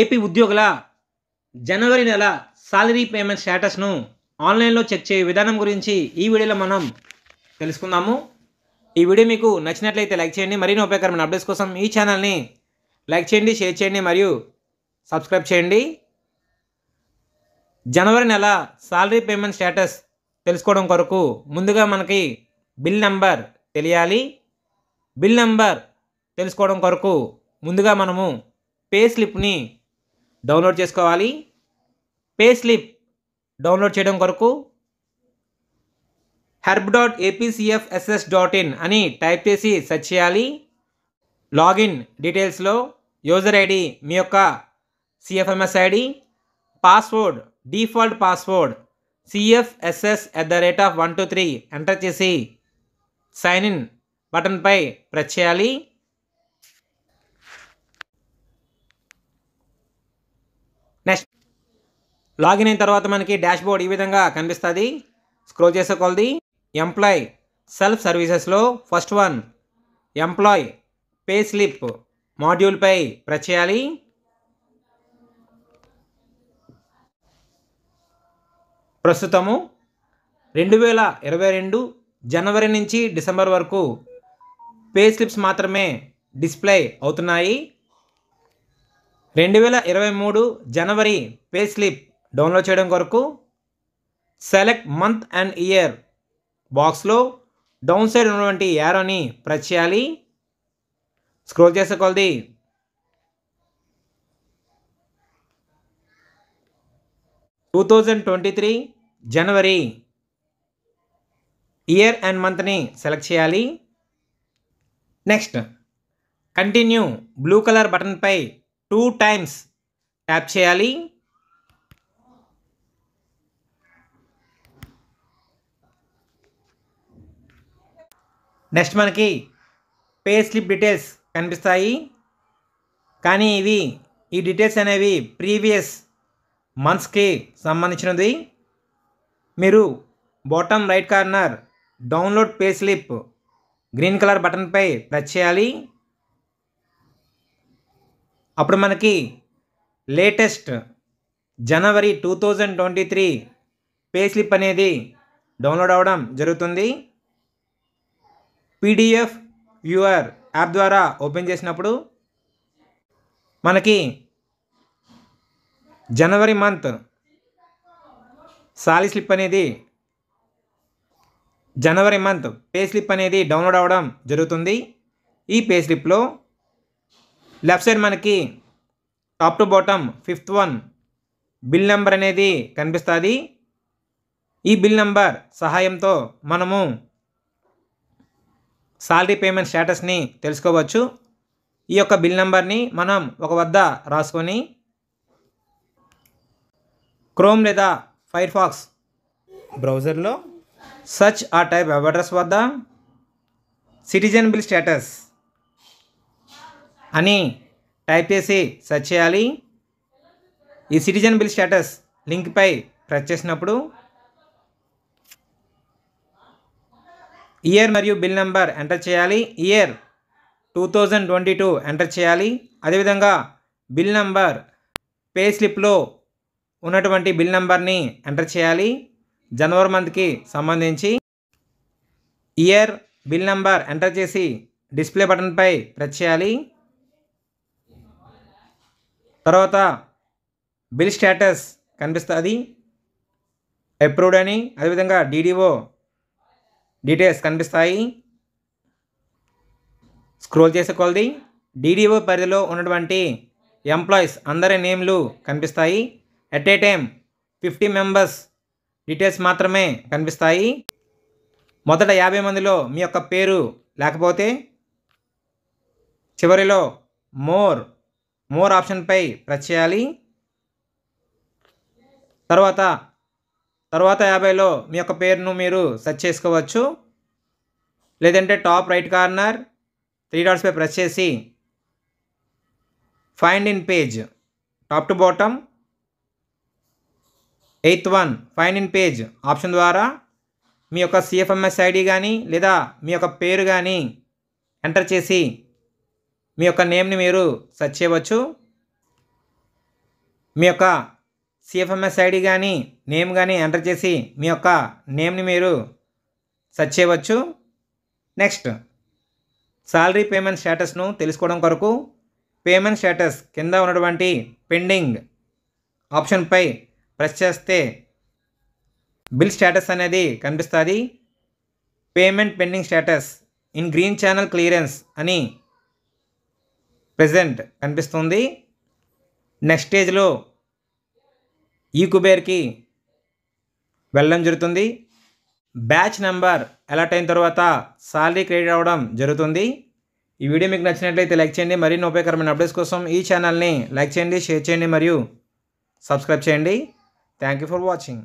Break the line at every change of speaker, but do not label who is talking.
AP ఉద్యోగుల జనవరి నెల salary payment స్టేటస్ను ఆన్లైన్లో చెక్ చేయ విధానం గురించి ఈ వీడియోలో మనం తెలుసుకుందాము ఈ వీడియో మీకు నచ్చినట్లయితే లైక్ చేయండి మరిన్ని ఉపయోగకరమైన అప్డేట్స్ కోసం ఈ ఛానల్ని లైక్ చేయండి షేర్ చేయండి మరియు సబ్స్క్రైబ్ చేయండి జనవరి నెల సాలరీ పేమెంట్ స్టేటస్ తెలుసుకోవడం కొరకు ముందుగా మనకి బిల్ నెంబర్ తెలియాలి బిల్ నెంబర్ తెలుసుకోవడం కొరకు ముందుగా మనము పే స్లిప్ని డౌన్లోడ్ చేసుకోవాలి పే స్లిప్ డౌన్లోడ్ చేయడం కొరకు herb dot APCFSS dot in అని టైప్ చేసి సెర్చ్ చేయాలి లాగిన్ డీటెయిల్స్లో యూజర్ ఐడి మీ యొక్క CFMS ID password default password CFSS at the rate of one two three enter చేసి సైన్ ఇన్ బటన్పై ప్రెస్ చేయాలి నెక్స్ట్ లాగిన్ అయిన తర్వాత మనకి డాష్ బోర్డ్ ఈ విధంగా కనిపిస్తుంది స్క్రోల్ చేసే కొలది ఎంప్లాయ్ సెల్ఫ్ సర్వీసెస్లో first one employee pay slip మాడ్యూల్పై ప్రెస్ చేయాలి ప్రస్తుతము రెండు వేల ఇరవై రెండు జనవరి నుంచి డిసెంబర్ వరకు పే స్లిప్స్ మాత్రమే డిస్ప్లే అవుతున్నాయి రెండు వేల ఇరవై మూడు జనవరి పే స్లిప్ డౌన్లోడ్ చేయడం కొరకు సెలెక్ట్ మంత్ అండ్ ఇయర్ బాక్స్లో డౌన్ సైడ్ ఉన్నటువంటి యారోని ప్రెస్ చేయాలి స్క్రోల్ చేసే కొలది two thousand twenty three January year and మంత్ని సెలెక్ట్ చేయాలి నెక్స్ట్ కంటిన్యూ బ్లూ కలర్ బటన్పై టూ టైమ్స్ ట్యాప్ చేయాలి నెక్స్ట్ మనకి పే స్లిప్ డీటెయిల్స్ కనిపిస్తాయి కానీ ఇవి ఈ డీటెయిల్స్ అనేవి ప్రీవియస్ మంత్స్కి సంబంధించినది మీరు bottom right corner download pay slip green colour బటన్పై టచ్ చేయాలి అప్పుడు మనకి latest January two thousand twenty three slip అనేది డౌన్లోడ్ అవ్వడం జరుగుతుంది పీడిఎఫ్ యూఆర్ యాప్ ద్వారా ఓపెన్ చేసినప్పుడు మనకి జనవరి మంత్ సాలీ స్లిప్ అనేది జనవరి మంత్ పే స్లిప్ అనేది డౌన్లోడ్ అవ్వడం జరుగుతుంది ఈ పే స్లిప్లో లెఫ్ట్ సైడ్ మనకి top to bottom fifth one bill number అనేది కనిపిస్తుంది ఈ బిల్ నెంబర్ సహాయంతో మనము శాలరీ పేమెంట్ స్టేటస్ని తెలుసుకోవచ్చు ఈ యొక్క బిల్ నెంబర్ని మనం ఒక వద్ద రాసుకొని క్రోమ్ లేదా ఫైర్ ఫాక్స్ బ్రౌజర్లో సర్చ్ ఆ టైప్ వెబ్ అడ్రస్ వద్ద సిటిజన్ బిల్ స్టేటస్ అని టైప్ చేసి సెర్చ్ చేయాలి ఈ సిటిజన్ బిల్ స్టేటస్ లింక్పై ప్రెస్ చేసినప్పుడు ఇయర్ మరియు బిల్ నెంబర్ ఎంటర్ చేయాలి year two thousand twenty two enter చేయాలి అదేవిధంగా బిల్ నెంబర్ పే స్లిప్లో ఉన్నటువంటి బిల్ నెంబర్ని ఎంటర్ చేయాలి జనవరి మంత్కి సంబంధించి ఇయర్ బిల్ నెంబర్ ఎంటర్ చేసి డిస్ప్లే బటన్పై ప్రెస్ చేయాలి తర్వాత బిల్ స్టేటస్ కనిపిస్తుంది అప్రూవ్డ్ అని అదేవిధంగా డీడీఓ డీటెయిల్స్ కనిపిస్తాయి స్క్రోల్ చేసే కొలది డీడీఓ పరిధిలో ఉన్నటువంటి ఎంప్లాయీస్ అందరి నేమ్లు కనిపిస్తాయి at a time fifty members details మాత్రమే కనిపిస్తాయి మొదట యాభై మందిలో మీ యొక్క పేరు లేకపోతే చివరిలో మోర్ మోర్ ఆప్షన్పై ప్రెస్ చేయాలి తర్వాత తర్వాత యాభైలో మీ యొక్క పేరును మీరు సెర్చ్ చేసుకోవచ్చు లేదంటే టాప్ రైట్ కార్నర్ త్రీ డాట్స్పై ప్రెస్ చేసి find in page top to bottom eighth one find in page option ద్వారా మీ యొక్క సిఎఫ్ఎంఎస్ ఐడి కానీ లేదా మీ యొక్క పేరు కానీ ఎంటర్ చేసి మీ యొక్క నేమ్ని మీరు సెర్చ్ చేయవచ్చు మీ యొక్క సిఎఫ్ఎంఎస్ ఐడి కానీ నేమ్ కానీ ఎంటర్ చేసి మీ యొక్క నేమ్ని మీరు సెర్చ్ చేయవచ్చు నెక్స్ట్ శాలరీ పేమెంట్ స్టేటస్ను తెలుసుకోవడం కొరకు పేమెంట్ స్టేటస్ కింద ఉన్నటువంటి పెండింగ్ ఆప్షన్పై ప్రెస్ చేస్తే బిల్ స్టేటస్ అనేది కనిపిస్తుంది payment pending status in green channel clearance అని ప్రెజెంట్ కనిపిస్తుంది నెక్స్ట్ స్టేజ్లో ఈ కుబేర్కి వెళ్ళడం జరుగుతుంది బ్యాచ్ నెంబర్ అలర్ట్ అయిన తర్వాత సాలరీ క్రియేట్ అవ్వడం జరుగుతుంది ఈ వీడియో మీకు నచ్చినట్లయితే లైక్ చేయండి మరిన్ని ఉపయోగకరమైన అప్డేట్స్ కోసం ఈ ఛానల్ని లైక్ చేయండి షేర్ చేయండి మరియు సబ్స్క్రైబ్ చేయండి థ్యాంక్ యూ ఫర్ వాచింగ్